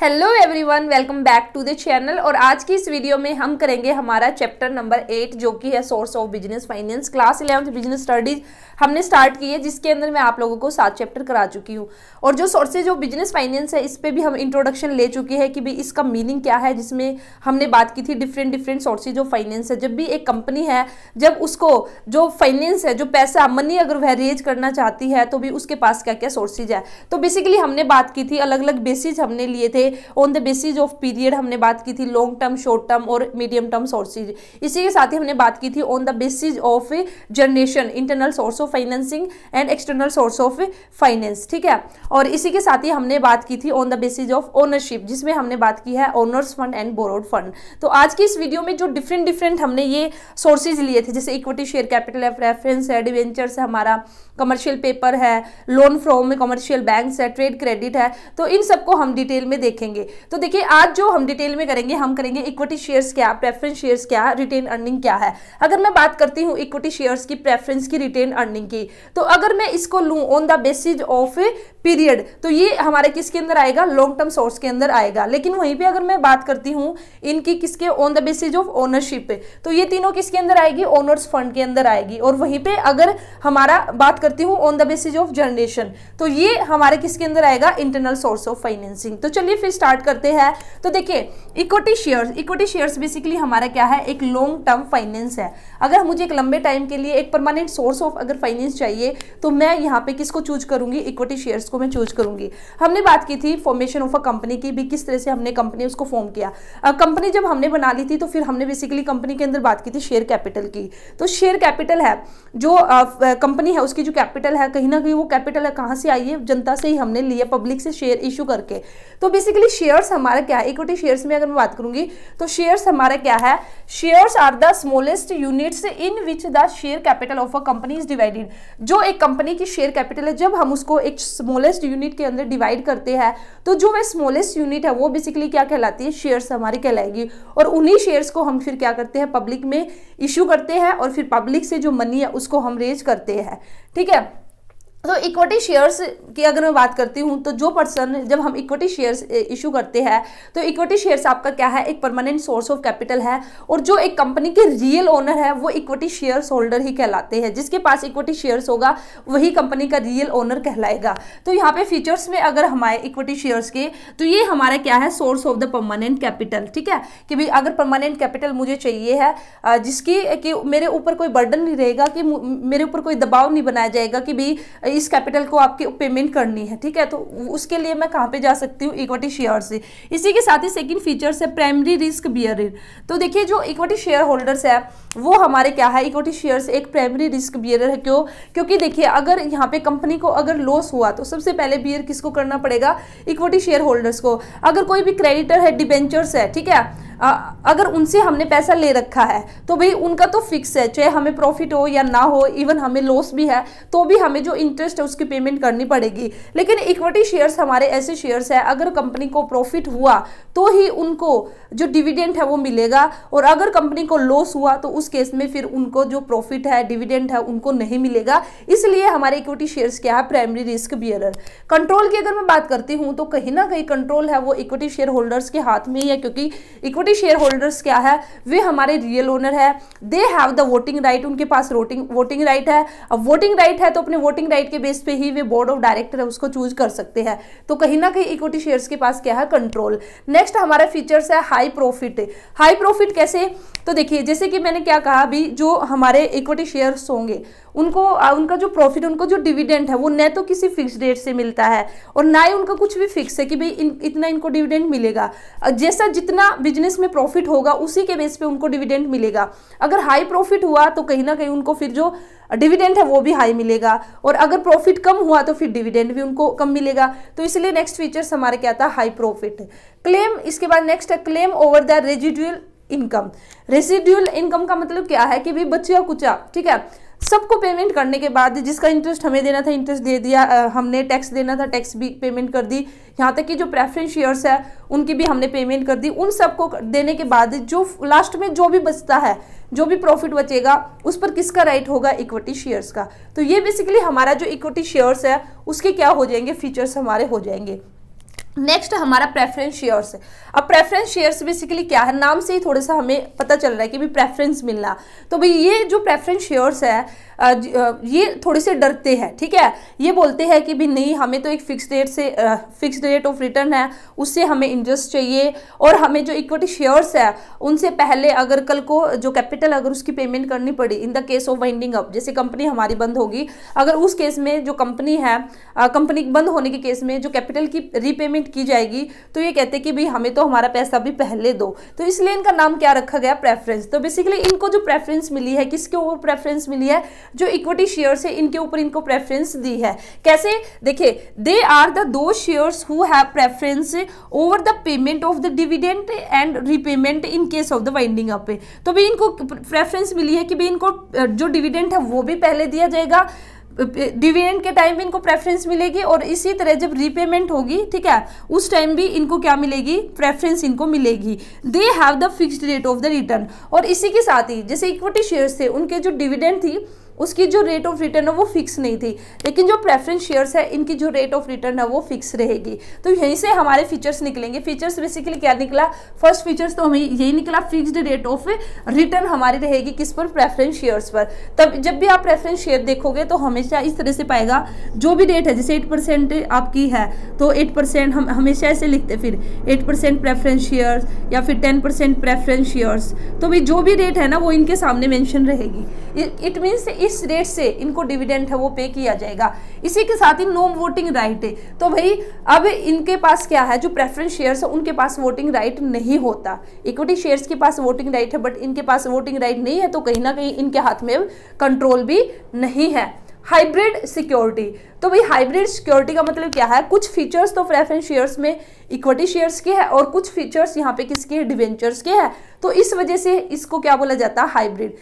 hello everyone welcome back to the channel और आज की इस वीडियो में हम करेंगे हमारा चैप्टर नंबर एट जो कि है source of business finance class eleventh business studies हमने स्टार्ट की है जिसके अंदर मैं आप लोगों को सात चैप्टर करा चुकी हूँ और जो सोर्सेज ऑफ बिजनेस फाइनेंस है इस पर भी हम इंट्रोडक्शन ले चुके हैं कि भाई इसका मीनिंग क्या है जिसमें हमने बात की थी different different sources of finance है जब भी एक कंपनी है जब उसको जो फाइनेंस है जो पैसा मनी अगर वह रेज करना चाहती है तो भी उसके पास क्या क्या सोर्सेज है तो बेसिकली हमने बात की थी अलग अलग बेसिस हमने लिए थे on the basis of period हमने बात की थी लॉन्ग टर्म शॉर्ट टर्म और मीडियम टर्म सोर्सेज इसी के साथ ही हमने बात की थी on the basis of generation internal source of financing and external source of finance ठीक है और इसी के साथ ही हमने बात की थी on the basis of ownership जिसमें हमने बात की है owners fund and borrowed fund तो आज की इस वीडियो में जो डिफरेंट डिफरेंट हमने ये सोर्सेज लिए थे जैसे इक्विटी शेयर कैपिटल है प्रेफरेंस है डिवेंचर्स है हमारा कमर्शियल पेपर है लोन फ्रॉम कमर्शियल बैंक है ट्रेड क्रेडिट है तो इन सबको हम डिटेल में देख देखेंगे तो देखिए आज जो हम डिटेल में करेंगे हम करेंगे इक्विटी शेयर्स क्या प्रेफरेंस शेयर्स क्या रिटेन अर्निंग क्या है अगर मैं बात करती हूँ इक्विटी शेयर्स की प्रेफरेंस की रिटेन अर्निंग की तो अगर मैं इसको लू on the basis of period तो ये हमारे किसके अंदर आएगा लॉन्ग टर्म सोर्स के अंदर आएगा लेकिन वहीं पर अगर मैं बात करती हूँ इनकी किसके on the basis of ownership तो ये तीनों किसके अंदर आएगी ओनर्स फंड के अंदर आएगी और वहीं पर अगर हमारा बात करती हूँ on the basis of generation तो ये हमारे किसके अंदर आएगा इंटरनल सोर्स ऑफ फाइनेंसिंग तो चलिए फिर स्टार्ट करते हैं तो देखिए equity shares equity shares basically हमारा क्या है एक लॉन्ग टर्म फाइनेंस है अगर मुझे एक लंबे टाइम के लिए एक परमानेंट सोर्स ऑफ अगर फाइनेंस चाहिए तो मैं यहाँ पे किसको चूज करूंगी इक्विटी शेयर्स को मैं चूज करूंगी हमने बात की थी फॉर्मेशन ऑफ अ कंपनी की भी किस तरह से हमने कंपनी उसको फॉर्म किया कंपनी जब हमने बना ली थी तो फिर हमने बेसिकली कंपनी के अंदर बात की थी शेयर कैपिटल की तो शेयर कैपिटल है जो कंपनी है उसकी जो कैपिटल है कहीं ना कहीं वो कैपिटल है कहाँ से आई है जनता से ही हमने लिया पब्लिक से शेयर इशू करके तो बेसिकली बेसिकली शेयर्स हमारा क्या है इक्विटी शेयर्स में अगर मैं बात करूंगी तो शेयर्स हमारा क्या है shares are the smallest units in which the share capital of a company is divided जो एक कंपनी की शेयर कैपिटल है जब हम उसको एक स्मॉलेस्ट यूनिट के अंदर डिवाइड करते हैं तो जो वह स्मॉलेस्ट यूनिट है वो बेसिकली क्या कहलाती है शेयर्स हमारी कहलाएगी और उन्हीं शेयर्स को हम फिर क्या करते हैं पब्लिक में इश्यू करते हैं और फिर पब्लिक से जो मनी है उसको हम रेज करते हैं ठीक है तो इक्विटी शेयर्स की अगर मैं बात करती हूँ तो जो पर्सन जब हम इक्विटी शेयर्स इशू करते हैं तो इक्विटी शेयर्स आपका क्या है एक परमानेंट सोर्स ऑफ कैपिटल है और जो एक कंपनी के रियल ओनर है वो इक्विटी शेयर्स होल्डर ही कहलाते हैं जिसके पास इक्विटी शेयर्स होगा वही कंपनी का रियल ओनर कहलाएगा तो यहाँ पे फीचर्स में अगर हमारे इक्विटी शेयर्स के तो ये हमारा क्या है source of the permanent capital ठीक है कि भाई अगर परमानेंट कैपिटल मुझे चाहिए है जिसकी कि मेरे ऊपर कोई बर्डन नहीं रहेगा कि मेरे ऊपर कोई दबाव नहीं बनाया जाएगा कि भाई इस कैपिटल को आपकी पेमेंट करनी है ठीक है तो उसके लिए मैं कहाँ पे जा सकती हूँ इक्विटी शेयर से इसी के साथ ही सेकंड फीचर्स है प्राइमरी रिस्क बियर तो देखिए जो इक्विटी शेयर होल्डर्स है वो हमारे क्या है इक्विटी शेयर एक प्राइमरी रिस्क बियर है क्यों क्योंकि देखिए अगर यहाँ पे कंपनी को अगर लॉस हुआ तो सबसे पहले बियर किसको करना पड़ेगा इक्विटी शेयर होल्डर्स को अगर कोई भी क्रेडिटर है डिबेंचर्स है ठीक है अगर उनसे हमने पैसा ले रखा है तो भाई उनका तो फिक्स है चाहे हमें प्रॉफिट हो या ना हो इवन हमें लॉस भी है तो भी हमें जो इंटरेस्ट है उसकी पेमेंट करनी पड़ेगी लेकिन इक्विटी शेयर्स हमारे ऐसे शेयर्स है अगर कंपनी को प्रॉफिट हुआ तो ही उनको जो डिविडेंट है वो मिलेगा और अगर कंपनी को लॉस हुआ तो उस केस में फिर उनको जो प्रॉफिट है डिविडेंट है उनको नहीं मिलेगा इसलिए हमारे इक्विटी शेयर्स क्या है प्राइमरी रिस्क बियरर कंट्रोल की अगर मैं बात करती हूँ तो कहीं ना कहीं कंट्रोल है वो इक्विटी शेयर होल्डर्स के हाथ में ही है क्योंकि इक्विटी इक्विटी शेयर होल्डर्स क्या है वे हमारे रियल ओनर है they have the voting right उनके पास वोटिंग वोटिंग राइट है अब वोटिंग राइट है तो अपने वोटिंग राइट के बेस पे ही वे बोर्ड ऑफ डायरेक्टर है उसको चूज कर सकते हैं तो कहीं ना कहीं इक्विटी शेयर्स के पास क्या है कंट्रोल नेक्स्ट हमारा फीचर्स है हाई प्रॉफिट हाई प्रॉफिट कैसे तो देखिए जैसे कि मैंने क्या कहा अभी जो हमारे इक्विटी शेयर्स होंगे उनको उनका जो प्रॉफिट उनको जो डिविडेंड है वो न तो किसी फिक्स डेट से मिलता है और ना ही उनका कुछ भी फिक्स है कि भाई इन, इतना इनको डिविडेंड मिलेगा जैसा जितना बिजनेस में प्रॉफिट होगा उसी के बेस पे उनको डिविडेंड मिलेगा अगर हाई प्रॉफिट हुआ तो कहीं ना कहीं उनको फिर जो डिविडेंड है वो भी हाई मिलेगा और अगर प्रॉफिट कम हुआ तो फिर डिविडेंड भी उनको कम मिलेगा तो इसलिए नेक्स्ट फीचर्स हमारे क्या आता है हाई प्रॉफिट क्लेम इसके बाद नेक्स्ट है claim over the residual income residual income का मतलब क्या है कि भाई बचिया कुचा ठीक है सबको पेमेंट करने के बाद जिसका इंटरेस्ट हमें देना था इंटरेस्ट दे दिया हमने टैक्स देना था टैक्स भी पेमेंट कर दी यहाँ तक कि जो प्रेफरेंस शेयर्स है उनकी भी हमने पेमेंट कर दी उन सबको देने के बाद जो लास्ट में जो भी बचता है जो भी प्रॉफिट बचेगा उस पर किसका राइट होगा इक्विटी शेयर्स का तो ये बेसिकली हमारा जो इक्विटी शेयर्स है उसके क्या हो जाएंगे फीचर्स हमारे हो जाएंगे नेक्स्ट हमारा प्रेफरेंस शेयर्स है अब प्रेफरेंस शेयर्स बेसिकली क्या है नाम से ही थोड़ा सा हमें पता चल रहा है कि भी प्रेफरेंस मिलना तो भाई ये जो प्रेफरेंस शेयर्स है ये थोड़े से डरते हैं ठीक है ये बोलते हैं कि भी नहीं हमें तो एक फिक्स रेट से फिक्स रेट ऑफ रिटर्न है उससे हमें इंटरेस्ट चाहिए और हमें जो इक्विटी शेयर्स है उनसे पहले अगर कल को जो कैपिटल अगर उसकी पेमेंट करनी पड़ी in the case of winding up जैसे कंपनी हमारी बंद होगी अगर उस केस में जो कंपनी है कंपनी बंद होने के केस में जो कैपिटल की रीपेमेंट पेमेंट की जाएगी तो ये कहते हैं कि भाई हमें तो हमारा पैसा भी पहले दो तो इसलिए इनका नाम क्या रखा गया प्रेफरेंस तो बेसिकली इनको जो प्रेफरेंस मिली है किसके ऊपर प्रेफरेंस मिली है जो इक्विटी शेयर है इनके ऊपर इनको प्रेफरेंस दी है कैसे देखिए they are the those shares who have preference over the payment of the dividend and repayment in case of the winding up तो भाई इनको प्रेफरेंस मिली है कि भाई इनको जो डिविडेंट है वो भी पहले दिया जाएगा डिविडेंड के टाइम भी इनको प्रेफरेंस मिलेगी और इसी तरह जब रिपेमेंट होगी ठीक है उस टाइम भी इनको क्या मिलेगी प्रेफरेंस इनको मिलेगी they have the fixed rate of the return और इसी के साथ ही जैसे इक्विटी शेयर्स थे उनके जो डिविडेंड थी उसकी जो रेट ऑफ रिटर्न है वो फिक्स नहीं थी लेकिन जो प्रेफरेंस शेयर्स है इनकी जो रेट ऑफ रिटर्न है वो फिक्स रहेगी तो यहीं से हमारे फीचर्स निकलेंगे फीचर्स बेसिकली क्या निकला फर्स्ट फीचर्स तो हमें यही निकला फिक्स्ड रेट ऑफ रिटर्न हमारी रहेगी किस पर प्रेफरेंस शेयर्स पर तब जब भी आप प्रेफरेंस शेयर देखोगे तो हमेशा इस तरह से पाएगा जो भी रेट है जैसे एट परसेंट आपकी है तो एट परसेंट हम हमेशा ऐसे लिखते फिर एट परसेंट प्रेफरेंस शेयर्स या फिर टेन परसेंट प्रेफरेंस शेयर्स तो भी जो भी रेट है ना वो इनके सामने मैंशन रहेगी इट मीन्स इस रेट से इनको डिविडेंड है वो पे किया जाएगा इसी के साथ ही नो वोटिंग राइट है तो भाई अब इनके पास क्या है जो प्रेफरेंस शेयर्स है उनके पास वोटिंग राइट नहीं होता इक्विटी शेयर्स के पास वोटिंग राइट है बट इनके पास वोटिंग राइट नहीं है तो कहीं ना कहीं इनके हाथ में कंट्रोल भी नहीं है हाइब्रिड सिक्योरिटी तो भाई हाइब्रिड सिक्योरिटी का मतलब क्या है कुछ फीचर्स तो प्रेफरेंस शेयर्स में इक्विटी शेयर्स के हैं और कुछ फीचर्स यहाँ पे किसके डिवेंचर्स के हैं तो इस वजह से इसको क्या बोला जाता है हाइब्रिड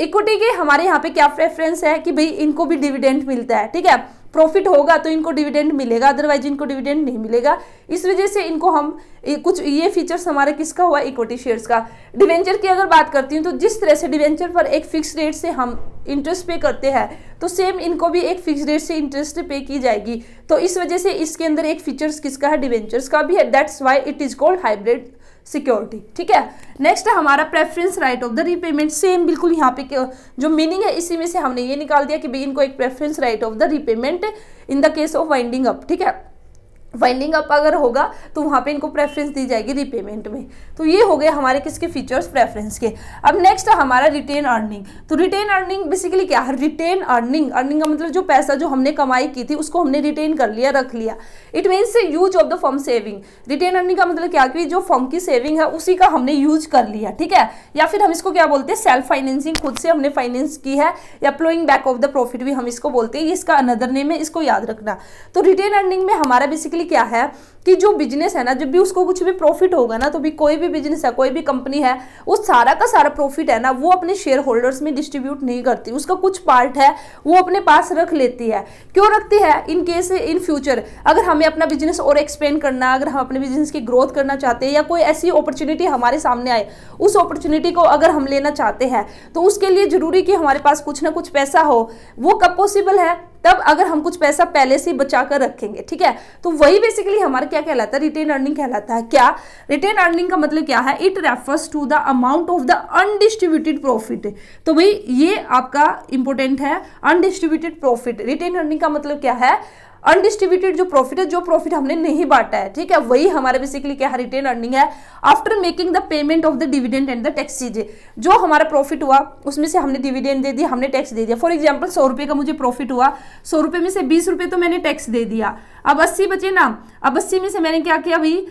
इक्विटी के हमारे यहाँ पे क्या प्रेफरेंस है कि भाई इनको भी डिविडेंड मिलता है ठीक है प्रॉफिट होगा तो इनको डिविडेंड मिलेगा अदरवाइज इनको डिविडेंड नहीं मिलेगा इस वजह से इनको हम कुछ ये फीचर्स हमारे किसका हुआ इक्विटी शेयर्स का डिवेंचर की अगर बात करती हूँ तो जिस तरह से डिवेंचर पर एक फिक्स रेट से हम इंटरेस्ट पे करते हैं तो सेम इनको भी एक फिक्स रेट से इंटरेस्ट पे की जाएगी तो इस वजह से इसके अंदर एक फीचर्स किसका है डिवेंचर्स का भी है that's why it is called hybrid security ठीक है नेक्स्ट है हमारा preference right of the repayment same बिल्कुल यहाँ पे जो मीनिंग है इसी में से हमने ये निकाल दिया कि भाई इनको एक preference right of the repayment in the case of winding up ठीक है वाइंडिंग अप अगर होगा तो वहाँ पे इनको प्रेफरेंस दी जाएगी रीपेमेंट में तो ये हो गए हमारे किसके फीचर्स प्रेफरेंस के अब नेक्स्ट हमारा रिटेन अर्निंग तो रिटेन अर्निंग बेसिकली क्या है रिटेन अर्निंग अर्निंग का मतलब जो पैसा जो हमने कमाई की थी उसको हमने रिटेन कर लिया रख लिया it means use of the form saving retained earning का मतलब क्या कि जो फॉर्म की सेविंग है उसी का हमने यूज कर लिया ठीक है या फिर हम इसको क्या बोलते हैं सेल्फ फाइनेंसिंग खुद से हमने फाइनेंस की है या ploughing back of the profit भी हम इसको बोलते हैं इसका अनदर नेम है इसको याद रखना तो रिटेन अर्निंग में हमारा बेसिकली बेसिकली क्या है कि जो बिजनेस है ना जब भी उसको कुछ भी प्रॉफिट होगा ना तो भी कोई भी बिजनेस है कोई भी कंपनी है वो सारा का सारा प्रॉफिट है ना वो अपने शेयर होल्डर्स में डिस्ट्रीब्यूट नहीं करती उसका कुछ पार्ट है वो अपने पास रख लेती है क्यों रखती है इन केस इन फ्यूचर अगर हमें अपना बिजनेस और एक्सपेंड करना अगर हम अपने बिजनेस की ग्रोथ करना चाहते हैं या कोई ऐसी अपॉर्चुनिटी हमारे सामने आए उस अपॉर्चुनिटी को अगर हम लेना चाहते हैं तो उसके लिए ज़रूरी कि हमारे पास कुछ ना कुछ पैसा हो वो कब पॉसिबल है तब अगर हम कुछ पैसा पहले से बचा कर रखेंगे ठीक है तो वही बेसिकली हमारा क्या कहलाता है रिटेन अर्निंग कहलाता है क्या रिटेन अर्निंग का मतलब क्या है it refers to the amount of the undistributed profit तो भाई ये आपका इंपॉर्टेंट है अनडिस्ट्रीब्यूटेड प्रॉफिट रिटेन अर्निंग का मतलब क्या है अनडिस्ट्रीब्यूटेड जो प्रॉफिट है जो प्रॉफिट हमने नहीं बांटा है ठीक है वही हमारा बेसिकली क्या रिटेन अर्निंग है after making the payment of the dividend and the tax चीजें जो हमारा प्रॉफिट हुआ उसमें से हमने डिविडेंड दे दिया हमने टैक्स दे दिया फॉर एग्जाम्पल सौ रुपये का मुझे प्रॉफिट हुआ सौ रुपये में से बीस रुपये तो मैंने टैक्स दे दिया अब अस्सी बचे ना अब अस्सी में से मैंने क्या किया भाई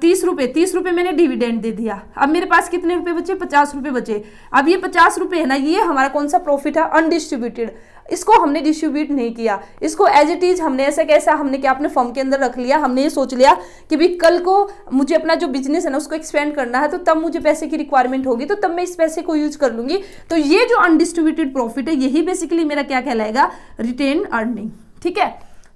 तीस रुपये तीस रुपये मैंने डिविडेंड दे दिया अब मेरे पास कितने रुपए बचे पचास रुपये बचे अब ये पचास रुपये है ना ये हमारा कौन सा प्रॉफिट है अनडिस्ट्रीब्यूटेड इसको हमने डिस्ट्रीब्यूट नहीं किया इसको एज इट इज़ हमने ऐसा कैसा हमने क्या अपने फर्म के अंदर रख लिया हमने ये सोच लिया कि भाई कल को मुझे अपना जो बिजनेस है ना उसको एक्सपेंड करना है तो तब मुझे पैसे की रिक्वायरमेंट होगी तो तब मैं इस पैसे को यूज कर लूंगी तो ये जो अनडिस्ट्रीब्यूटेड प्रॉफिट है यही बेसिकली मेरा क्या कहलाएगा रिटेन अर्निंग ठीक है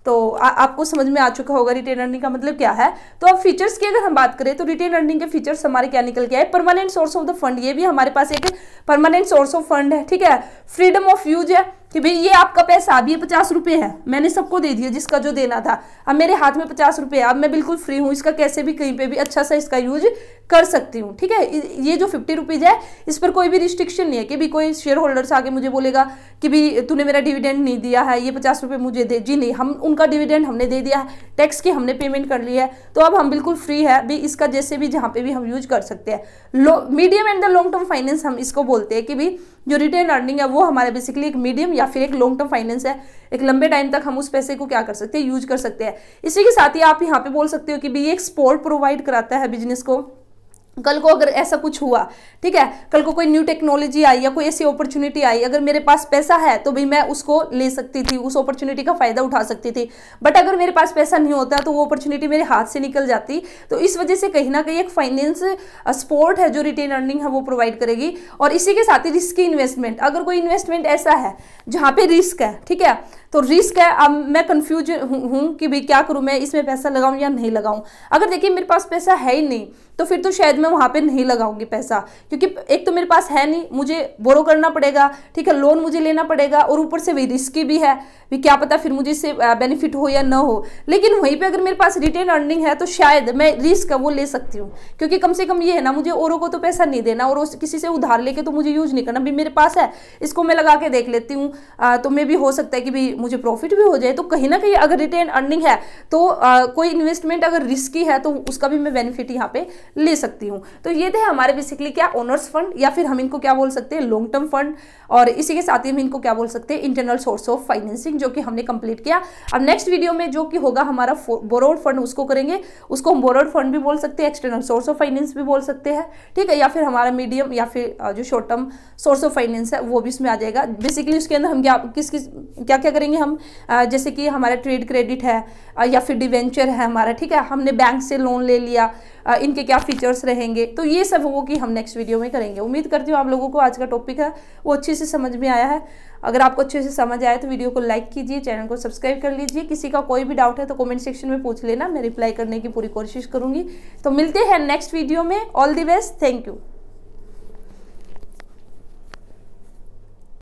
तो आ, आपको समझ में आ चुका होगा रिटेन अर्निंग का मतलब क्या है तो अब फीचर्स की अगर हम बात करें तो रिटेन अर्निंग के फीचर्स हमारे क्या निकल के आए permanent source of the fund ये भी हमारे पास एक परमानेंट सोर्स ऑफ फंड है ठीक है फ्रीडम ऑफ यूज है कि भाई ये आपका पैसा अब ये पचास रुपये है मैंने सबको दे दिया जिसका जो देना था अब मेरे हाथ में पचास रुपये अब मैं बिल्कुल फ्री हूँ इसका कैसे भी कहीं पे भी अच्छा सा इसका यूज कर सकती हूँ ठीक है ये जो फिफ्टी रुपीज़ है इस पर कोई भी रिस्ट्रिक्शन नहीं है कि भी कोई शेयर होल्डर्स आके मुझे बोलेगा कि भी तूने मेरा डिविडेंड नहीं दिया है ये पचास रुपये मुझे दे जी नहीं हम उनका डिविडेंड हमने दे दिया है टैक्स की हमने पेमेंट कर ली है तो अब हम बिल्कुल फ्री है भी इसका जैसे भी जहाँ पे भी हम यूज कर सकते हैं medium and the long term finance हम इसको बोलते हैं कि भाई जो रिटेन अर्निंग है वो हमारे बेसिकली एक मीडियम या फिर एक लॉन्ग टर्म फाइनेंस है एक लंबे टाइम तक हम उस पैसे को क्या कर सकते हैं यूज कर सकते हैं इसी के साथ ही आप यहाँ पे बोल सकते हो कि भाई एक सपोर्ट प्रोवाइड कराता है बिजनेस को कल को अगर ऐसा कुछ हुआ ठीक है कल को कोई न्यू टेक्नोलॉजी आई या कोई ऐसी अपॉर्चुनिटी आई अगर मेरे पास पैसा है तो भाई मैं उसको ले सकती थी उस अपॉर्चुनिटी का फायदा उठा सकती थी बट अगर मेरे पास पैसा नहीं होता तो वो अपॉर्चुनिटी मेरे हाथ से निकल जाती तो इस वजह से कहीं ना कहीं एक फाइनेंस सपोर्ट है जो रिटेन अर्निंग है वो प्रोवाइड करेगी और इसी के साथ ही रिस्की इन्वेस्टमेंट अगर कोई इन्वेस्टमेंट ऐसा है जहाँ पे रिस्क है ठीक है तो रिस्क है अब मैं कन्फ्यूज हूँ कि भाई क्या करूँ मैं इसमें पैसा लगाऊँ या नहीं लगाऊँ अगर देखिए मेरे पास पैसा है ही नहीं तो फिर तो शायद मैं वहाँ पे नहीं लगाऊंगी पैसा क्योंकि एक तो मेरे पास है नहीं मुझे बोरो करना पड़ेगा ठीक है लोन मुझे लेना पड़ेगा और ऊपर से भी रिस्की भी है भी क्या पता फिर मुझे इससे बेनिफिट हो या ना हो लेकिन वहीं पर अगर मेरे पास रिटेन अर्निंग है तो शायद मैं रिस्क वो ले सकती हूँ क्योंकि कम से कम ये है ना मुझे औरों को तो पैसा नहीं देना और किसी से उधार लेके तो मुझे यूज नहीं करना भी मेरे पास है इसको मैं लगा के देख लेती हूँ तो मे भी हो सकता है कि भाई मुझे प्रॉफिट भी हो जाए तो कहीं ना कहीं अगर रिटर्न अर्निंग है तो आ, कोई इन्वेस्टमेंट अगर रिस्की है तो उसका भी मैं बेनिफिट यहाँ पे ले सकती हूँ तो ये थे हमारे बेसिकली क्या ओनर्स फंड या फिर हम इनको क्या बोल सकते हैं लॉन्ग टर्म फंड और इसी के साथ ही हम इनको क्या बोल सकते हैं इंटरनल सोर्स ऑफ फाइनेंसिंग जो कि हमने कंप्लीट किया अब नेक्स्ट वीडियो में जो कि होगा हमारा बोरोड फंड उसको करेंगे उसको हम बोरोड फंड भी बोल सकते हैं एक्सटर्नल सोर्स ऑफ फाइनेंस भी बोल सकते हैं ठीक है या फिर हमारा मीडियम या फिर जो short term source of finance है वो भी इसमें आ जाएगा बेसिकली उसके अंदर हम क्या किस किस क्या क्या करेंगे ही हम जैसे कि हमारा ट्रेड क्रेडिट है या फिर डिवेंचर है हमारा ठीक है हमने बैंक से लोन ले लिया इनके क्या फीचर्स रहेंगे तो ये सब वो कि हम नेक्स्ट वीडियो में करेंगे उम्मीद करती हूँ आप लोगों को आज का टॉपिक है वो अच्छे से समझ में आया है अगर आपको अच्छे से समझ आए तो वीडियो को लाइक कीजिए चैनल को सब्सक्राइब कर लीजिए किसी का कोई भी डाउट है तो कमेंट सेक्शन में पूछ लेना मैं रिप्लाई करने की पूरी कोशिश करूँगी तो मिलते हैं नेक्स्ट वीडियो में all the best thank you